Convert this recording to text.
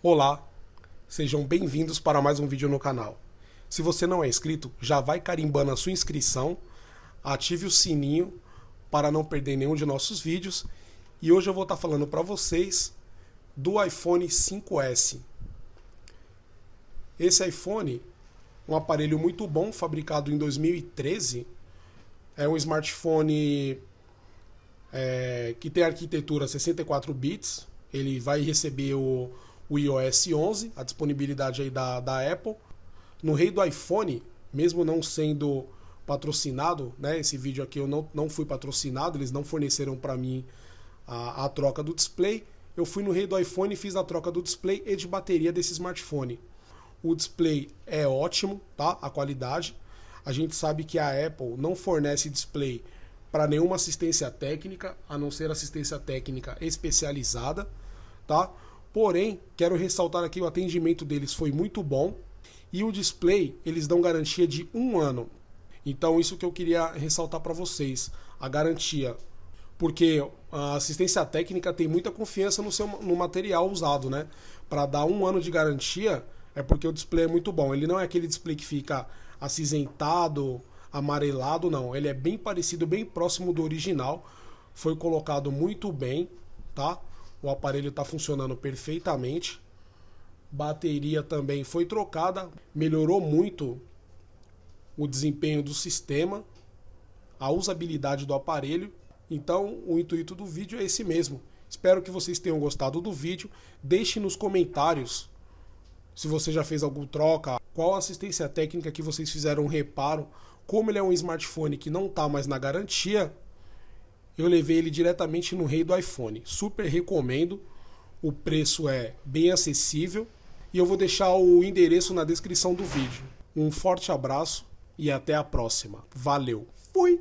Olá, sejam bem-vindos para mais um vídeo no canal. Se você não é inscrito, já vai carimbando a sua inscrição, ative o sininho para não perder nenhum de nossos vídeos e hoje eu vou estar falando para vocês do iPhone 5S. Esse iPhone, um aparelho muito bom, fabricado em 2013, é um smartphone é, que tem arquitetura 64 bits, ele vai receber o o iOS 11, a disponibilidade aí da, da Apple. No rei do iPhone, mesmo não sendo patrocinado, né? Esse vídeo aqui eu não, não fui patrocinado, eles não forneceram para mim a, a troca do display. Eu fui no rei do iPhone e fiz a troca do display e de bateria desse smartphone. O display é ótimo, tá? A qualidade. A gente sabe que a Apple não fornece display para nenhuma assistência técnica, a não ser assistência técnica especializada, tá? Porém, quero ressaltar aqui o atendimento deles foi muito bom e o display eles dão garantia de um ano. Então isso que eu queria ressaltar para vocês, a garantia, porque a assistência técnica tem muita confiança no seu no material usado, né? Para dar um ano de garantia é porque o display é muito bom. Ele não é aquele display que fica acinzentado, amarelado, não. Ele é bem parecido, bem próximo do original. Foi colocado muito bem, tá? O aparelho está funcionando perfeitamente. Bateria também foi trocada, melhorou muito o desempenho do sistema, a usabilidade do aparelho. Então, o intuito do vídeo é esse mesmo. Espero que vocês tenham gostado do vídeo. Deixe nos comentários se você já fez alguma troca, qual assistência técnica que vocês fizeram um reparo, como ele é um smartphone que não está mais na garantia, eu levei ele diretamente no rei do iPhone. Super recomendo. O preço é bem acessível. E eu vou deixar o endereço na descrição do vídeo. Um forte abraço e até a próxima. Valeu. Fui!